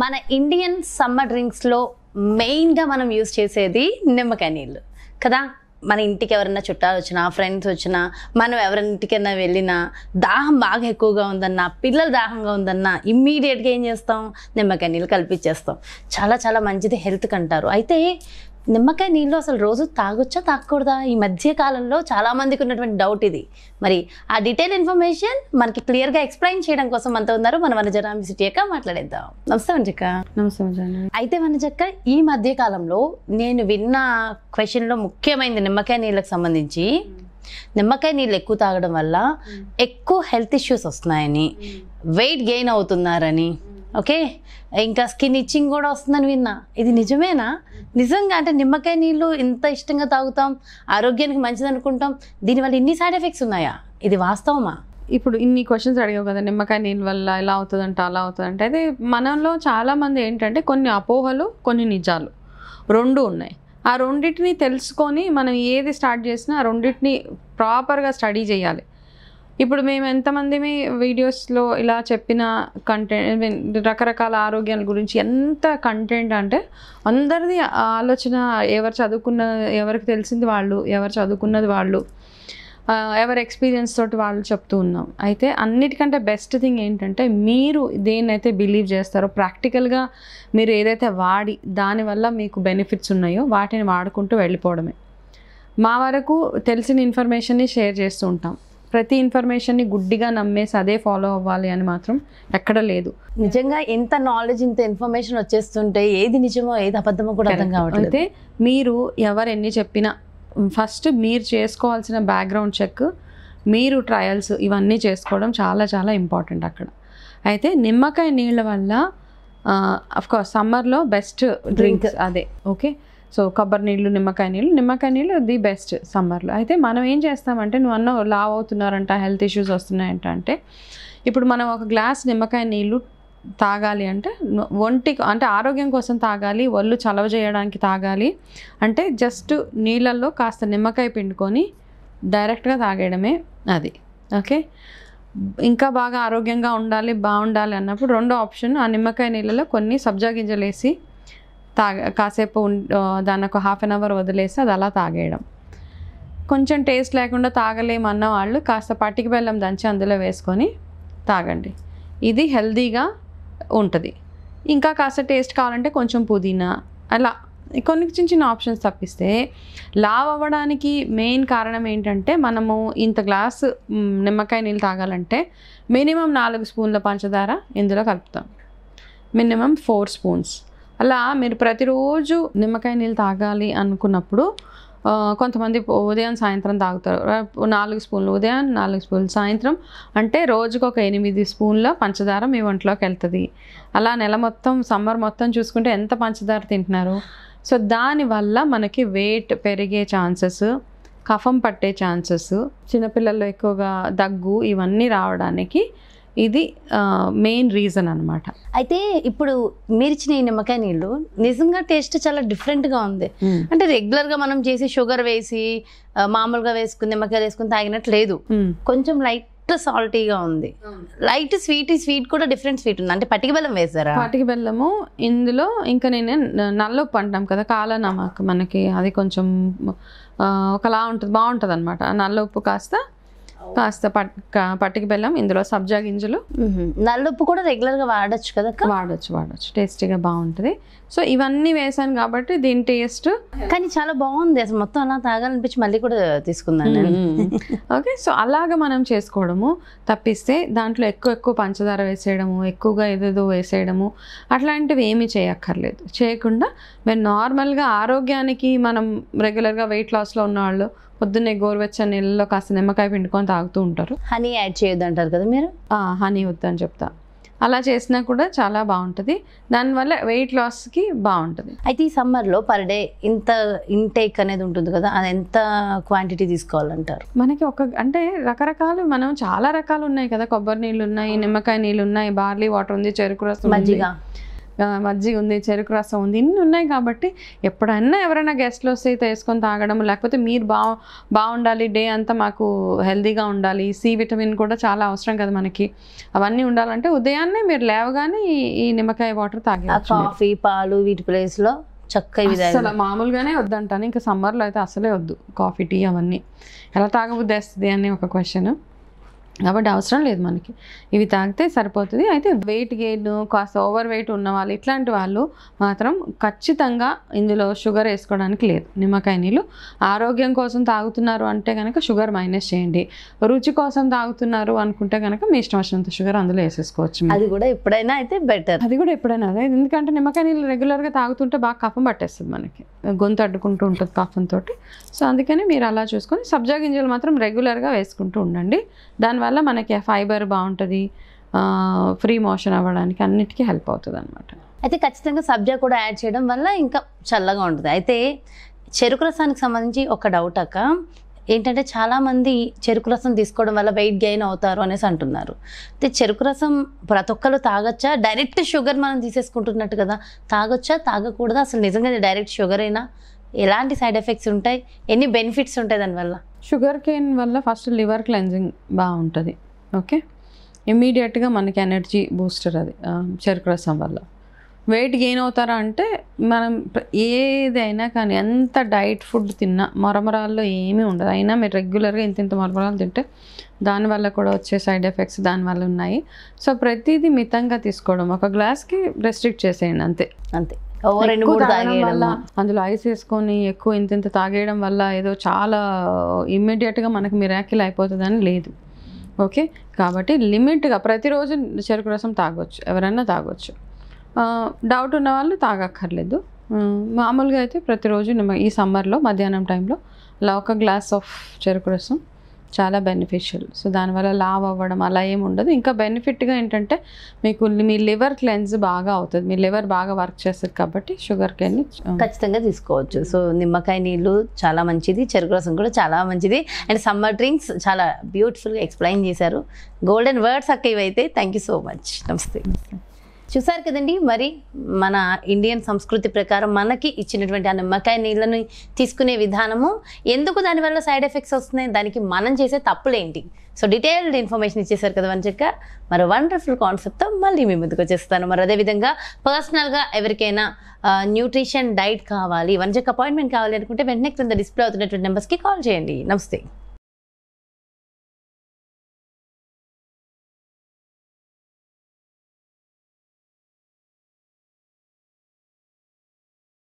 మన Indian summer డ్రింక్స్లో మెయిన్గా మనం యూస్ చేసేది నిమ్మకాయ నీళ్ళు కదా మన ఇంటికి ఎవరైనా చుట్టాలు వచ్చినా ఫ్రెండ్స్ వచ్చినా మనం ఎవరింటికైనా వెళ్ళినా దాహం బాగా ఎక్కువగా ఉందన్నా పిల్లలు దాహంగా ఉందన్నా ఇమ్మీడియట్గా ఏం చేస్తాం నిమ్మకాయ నీళ్ళు కల్పించేస్తాం చాలా చాలా మంచిది హెల్త్కి అంటారు అయితే నిమ్మకాయ నీళ్ళు అసలు రోజు తాగొచ్చా తాగకూడదా ఈ మధ్య కాలంలో చాలామందికి ఉన్నటువంటి డౌట్ ఇది మరి ఆ డీటెయిల్ ఇన్ఫర్మేషన్ మనకి క్లియర్గా ఎక్స్ప్లెయిన్ చేయడం కోసం మనతో ఉన్నారు మన సిటీ యొక్క మాట్లాడేద్దాం నమస్తే వనజక్క నమస్తే అయితే వనజక్క ఈ మధ్య కాలంలో నేను విన్న క్వశ్చన్లో ముఖ్యమైనది నిమ్మకాయ నీళ్ళకి సంబంధించి నిమ్మకాయ నీళ్ళు ఎక్కువ తాగడం వల్ల ఎక్కువ హెల్త్ ఇష్యూస్ వస్తున్నాయని వెయిట్ గెయిన్ అవుతున్నారని ఓకే ఇంకా స్కిన్ ఇచ్చింగ్ కూడా వస్తుందని విన్నా ఇది నిజమేనా నిజంగా అంటే నిమ్మకాయ నీళ్ళు ఇంత ఇష్టంగా తాగుతాం ఆరోగ్యానికి మంచిది అనుకుంటాం దీనివల్ల ఇన్ని సైడ్ ఎఫెక్ట్స్ ఉన్నాయా ఇది వాస్తవమా ఇప్పుడు ఇన్ని క్వశ్చన్స్ అడిగావు కదా నిమ్మకాయ నీళ్ళ వల్ల ఇలా అవుతుందంట అలా అవుతుందంటే అయితే మనలో చాలామంది ఏంటంటే కొన్ని అపోహలు కొన్ని నిజాలు రెండు ఉన్నాయి ఆ రెండింటిని తెలుసుకొని మనం ఏది స్టార్ట్ చేసినా ఆ రెండింటిని ప్రాపర్గా స్టడీ చేయాలి ఇప్పుడు మేము ఎంతమంది వీడియోస్లో ఇలా చెప్పిన కంటెంట్ రకరకాల ఆరోగ్యాల గురించి ఎంత కంటెంట్ అంటే అందరిది ఆలోచన ఎవరు చదువుకున్న ఎవరికి తెలిసింది వాళ్ళు ఎవరు చదువుకున్నది వాళ్ళు ఎవరి ఎక్స్పీరియన్స్ తోటి వాళ్ళు చెప్తూ ఉన్నాం అయితే అన్నిటికంటే బెస్ట్ థింగ్ ఏంటంటే మీరు దేన్నైతే బిలీవ్ చేస్తారో ప్రాక్టికల్గా మీరు ఏదైతే వాడి దానివల్ల మీకు బెనిఫిట్స్ ఉన్నాయో వాటిని వాడుకుంటూ వెళ్ళిపోవడమే మా వరకు తెలిసిన ఇన్ఫర్మేషన్ని షేర్ చేస్తూ ఉంటాం ప్రతి ఇన్ఫర్మేషన్ని గుడ్డిగా నమ్మేసి అదే ఫాలో అవ్వాలి అని మాత్రం ఎక్కడ లేదు నిజంగా ఎంత నాలెడ్జ్ ఇంత ఇన్ఫర్మేషన్ వచ్చేస్తుంటే ఏది నిజమో ఏది అబద్ధమో కూడా అర్థం కావట్లేదు అయితే మీరు ఎవరు ఎన్ని చెప్పినా ఫస్ట్ మీరు చేసుకోవాల్సిన బ్యాక్గ్రౌండ్ చెక్ మీరు ట్రయల్స్ ఇవన్నీ చేసుకోవడం చాలా చాలా ఇంపార్టెంట్ అక్కడ అయితే నిమ్మకాయ నీళ్ళ వల్ల అఫ్కోర్స్ సమ్మర్లో బెస్ట్ డ్రింక్ అదే ఓకే సో కొబ్బరి నీళ్ళు నిమ్మకాయ నీళ్ళు నిమ్మకాయ నీళ్ళు ది బెస్ట్ సమ్మర్లో అయితే మనం ఏం చేస్తామంటే నువ్వు అన్న లావ్ అవుతున్నారంట హెల్త్ ఇష్యూస్ వస్తున్నాయంట అంటే ఇప్పుడు మనం ఒక గ్లాస్ నిమ్మకాయ నీళ్ళు తాగాలి అంటే ఒంటి అంటే ఆరోగ్యం కోసం తాగాలి ఒళ్ళు చలవ చేయడానికి తాగాలి అంటే జస్ట్ నీళ్ళల్లో కాస్త నిమ్మకాయ పిండుకొని డైరెక్ట్గా తాగేయడమే అది ఓకే ఇంకా బాగా ఆరోగ్యంగా ఉండాలి బాగుండాలి అన్నప్పుడు రెండో ఆప్షన్ ఆ నిమ్మకాయ నీళ్ళలో కొన్ని సబ్జా గింజలు వేసి తాగ కాసేపు దాన్ని ఒక హాఫ్ అన్ అవర్ వదిలేసి అది అలా తాగేయడం కొంచెం టేస్ట్ లేకుండా తాగలేమన్న వాళ్ళు కాస్త పట్టికి బెల్లం దంచి అందులో వేసుకొని తాగండి ఇది హెల్దీగా ఉంటుంది ఇంకా కాస్త టేస్ట్ కావాలంటే కొంచెం పుదీనా అలా కొన్ని చిన్న చిన్న ఆప్షన్స్ తప్పిస్తే లావ్ అవ్వడానికి మెయిన్ కారణం ఏంటంటే మనము ఇంత గ్లాస్ నిమ్మకాయ నీళ్ళు తాగాలంటే మినిమం నాలుగు స్పూన్ల పంచదార ఇందులో కలుపుతాం మినిమం ఫోర్ స్పూన్స్ అలా మీరు ప్రతిరోజు నిమ్మకాయ నీళ్ళు తాగాలి అనుకున్నప్పుడు కొంతమంది ఉదయం సాయంత్రం తాగుతారు నాలుగు స్పూన్లు ఉదయం నాలుగు స్పూన్లు సాయంత్రం అంటే రోజుకు ఒక ఎనిమిది స్పూన్ల పంచదార మీ ఒంట్లోకి వెళ్తుంది అలా నెల మొత్తం సమ్మర్ మొత్తం చూసుకుంటే ఎంత పంచదార తింటున్నారు సో దానివల్ల మనకి వెయిట్ పెరిగే ఛాన్సెస్ కఫం పట్టే ఛాన్సెస్ చిన్నపిల్లల్లో ఎక్కువగా దగ్గు ఇవన్నీ రావడానికి ఇది మెయిన్ రీజన్ అనమాట అయితే ఇప్పుడు మీరిచ్చిన ఈ నిమ్మకాయ నీళ్ళు నిజంగా టేస్ట్ చాలా డిఫరెంట్గా ఉంది అంటే రెగ్యులర్గా మనం చేసి షుగర్ వేసి మామూలుగా వేసుకుని నిమ్మకాయ వేసుకుని తాగినట్టు లేదు కొంచెం లైట్ సాల్టీగా ఉంది లైట్ స్వీట్ స్వీట్ కూడా డిఫరెంట్ స్వీట్ ఉంది అంటే పటికి బెల్లం వేసారా పటికి బెల్లము ఇందులో ఇంకా నేను నల్లొప్పు అంటాం కదా కాలనామాకు మనకి అది కొంచెం ఒకలా ఉంటుంది బాగుంటుంది అనమాట నల్ల ఉప్పు కాస్త కాస్త పట్టిక బెల్లం ఇందులో సబ్జా గింజలు నల్లుప్పు కూడా రెగ్యులర్గా వాడచ్చు కదా వాడచ్చు వాడచ్చు టేస్టీగా బాగుంటుంది సో ఇవన్నీ వేసాను కాబట్టి దీని టేస్ట్ కానీ చాలా బాగుంది అసలు మొత్తం అలా తాగాలనిపించి మళ్ళీ కూడా తీసుకుందాం ఓకే సో అలాగ మనం చేసుకోవడము తప్పిస్తే దాంట్లో ఎక్కువ ఎక్కువ పంచదార వేసేయడము ఎక్కువగా ఏదేదో వేసేయడము అట్లాంటివి ఏమీ చేయక్కర్లేదు చేయకుండా మేము నార్మల్గా ఆరోగ్యానికి మనం రెగ్యులర్గా వెయిట్ లాస్లో ఉన్న వాళ్ళు పొద్దున్నే గోరువెచ్చని నీళ్ళలో కాస్త నిమ్మకాయ పిండుకొని తాగుతూ ఉంటారు హనీ యాడ్ చేయొద్దు అంటారు కదా మీరు హనీ వద్దు అని చెప్తా అలా చేసినా కూడా చాలా బాగుంటుంది దానివల్ల వెయిట్ లాస్కి బాగుంటుంది అయితే ఈ సమ్మర్లో పర్ డే ఇంత ఇంటేక్ అనేది ఉంటుంది కదా అది ఎంత క్వాంటిటీ తీసుకోవాలంటారు మనకి ఒక అంటే రకరకాలు మనం చాలా రకాలు ఉన్నాయి కదా కొబ్బరి నీళ్ళు ఉన్నాయి నిమ్మకాయ నీళ్ళు ఉన్నాయి బార్లీ వాటర్ ఉంది చెరుకు రసం మజ్జిగ మజ్జిగ ఉంది చెరుకు రసం ఉంది ఇన్ని ఉన్నాయి కాబట్టి ఎప్పుడన్నా ఎవరైనా గెస్ట్లు వస్తే తీసుకొని తాగడం లేకపోతే మీరు బా బాగుండాలి డే అంతా మాకు హెల్దీగా ఉండాలి సి విటమిన్ కూడా చాలా అవసరం కదా మనకి అవన్నీ ఉండాలంటే ఉదయాన్నే మీరు లేవగానే ఈ నిమ్మకాయ వాటర్ తాగి కాఫీ పాలు వీటి ప్లేస్లో చక్కగా అసలు మామూలుగానే వద్దంటాను ఇంకా సమ్మర్లో అయితే అసలే వద్దు కాఫీ టీ అవన్నీ ఎలా తాగబుద్ధి వేస్తుంది అని ఒక క్వశ్చన్ కాబట్టి అవసరం లేదు మనకి ఇవి తాగితే సరిపోతుంది అయితే వెయిట్ గెయిన్ కాస్త ఓవర్ వెయిట్ ఉన్న వాళ్ళు ఇట్లాంటి వాళ్ళు మాత్రం ఖచ్చితంగా ఇందులో షుగర్ వేసుకోవడానికి లేదు నిమ్మకాయ నీళ్ళు ఆరోగ్యం కోసం తాగుతున్నారు అంటే కనుక షుగర్ మైనస్ చేయండి రుచి కోసం తాగుతున్నారు అనుకుంటే కనుక మీ ఇష్టం వచ్చినంత షుగర్ అందులో వేసేసుకోవచ్చు అది కూడా ఎప్పుడైనా అయితే బెటర్ అది కూడా ఎప్పుడైనా అదే ఎందుకంటే నిమ్మకాయ నీళ్ళు రెగ్యులర్గా తాగుతుంటే బాగా కఫం పట్టేస్తుంది మనకి గొంతు అడ్డుకుంటూ ఉంటుంది కఫంతో సో అందుకని మీరు అలా చూసుకొని సబ్జా గింజలు మాత్రం రెగ్యులర్గా వేసుకుంటూ ఉండండి దానివల్ల వల్ల మనకి ఫైబర్ బాగుంటుంది ఫ్రీ మోషన్ అవ్వడానికి అన్నిటికీ హెల్ప్ అవుతుంది అనమాట అయితే ఖచ్చితంగా సబ్జా కూడా యాడ్ చేయడం వల్ల ఇంకా చల్లగా ఉంటుంది అయితే చెరుకు రసానికి సంబంధించి ఒక డౌట్ అక్క ఏంటంటే చాలామంది చెరుకు రసం తీసుకోవడం వల్ల వెయిట్ గెయిన్ అవుతారు అనేసి అంటున్నారు అయితే చెరుకు రసం ప్రతి ఒక్కరు తాగొచ్చా డైరెక్ట్ షుగర్ మనం తీసేసుకుంటున్నట్టు కదా తాగొచ్చా తాగకూడదా అసలు నిజంగా డైరెక్ట్ షుగర్ అయినా ఎలాంటి సైడ్ ఎఫెక్ట్స్ ఉంటాయి ఎన్ని బెనిఫిట్స్ ఉంటాయి దానివల్ల షుగర్ కేన్ వల్ల ఫస్ట్ లివర్ క్లెన్జింగ్ బాగుంటుంది ఓకే ఇమీడియట్గా మనకి ఎనర్జీ బూస్టర్ అది చెరుకు రసం వల్ల వెయిట్ గెయిన్ అవుతారా అంటే మనం ఏదైనా కానీ ఎంత డైట్ ఫుడ్ తిన్నా మరమరాల్లో ఏమీ ఉండదు అయినా మీరు రెగ్యులర్గా ఇంత ఇంత మరమరాలు తింటే దానివల్ల కూడా వచ్చే సైడ్ ఎఫెక్ట్స్ దానివల్ల ఉన్నాయి సో ప్రతిదీ మితంగా తీసుకోవడం ఒక గ్లాస్కి రెస్ట్రిక్ట్ చేసేయండి అంతే అంతే రెండు అందులో ఐస్ వేసుకొని ఎక్కువ ఇంత ఇంత తాగేయడం వల్ల ఏదో చాలా ఇమ్మీడియట్గా మనకి మిరాకిల్ అయిపోతుందని లేదు ఓకే కాబట్టి లిమిట్గా ప్రతిరోజు చెరుకు రసం తాగొచ్చు ఎవరైనా తాగొచ్చు డౌట్ ఉన్న వాళ్ళు తాగక్కర్లేదు మామూలుగా అయితే ప్రతిరోజు ఈ సమ్మర్లో మధ్యాహ్నం టైంలో అలా ఒక గ్లాస్ ఆఫ్ చెరుకు రసం చాలా బెనిఫిషియల్ సో దానివల్ల లావ్ అవ్వడం అలా ఏమి ఉండదు ఇంకా బెనిఫిట్గా ఏంటంటే మీకు మీ లివర్ క్లెన్స్ బాగా అవుతుంది మీ లివర్ బాగా వర్క్ చేస్తుంది కాబట్టి షుగర్ కేన్ని ఖచ్చితంగా తీసుకోవచ్చు సో నిమ్మకాయ నీళ్ళు చాలా మంచిది చెరుకు రసం కూడా చాలా మంచిది అండ్ సమ్మర్ డ్రింక్స్ చాలా బ్యూటిఫుల్గా ఎక్స్ప్లెయిన్ చేశారు గోల్డెన్ వర్డ్స్ అక్క ఇవైతే థ్యాంక్ యూ సో మచ్ నమస్తే చూసారు కదండి మరి మన ఇండియన్ సంస్కృతి ప్రకారం మనకి ఇచ్చినటువంటి ఆ నిమ్మకాయ నీళ్ళను తీసుకునే విధానము ఎందుకు దానివల్ల సైడ్ ఎఫెక్ట్స్ వస్తున్నాయి దానికి మనం చేసే తప్పులేంటి సో డీటెయిల్డ్ ఇన్ఫర్మేషన్ ఇచ్చేసారు కదా అని చెక్క మరో వండర్ఫుల్ కాన్సెప్ట్తో మళ్ళీ మీ ముందుకు వచ్చేస్తాను మరి అదేవిధంగా పర్సనల్గా ఎవరికైనా న్యూట్రిషన్ డైట్ కావాలి వన్ చెక్క అపాయింట్మెంట్ కావాలి అనుకుంటే వెంటనే క్రింద డిస్ప్లే అవుతున్నటువంటి నెంబర్స్కి కాల్ చేయండి నమస్తే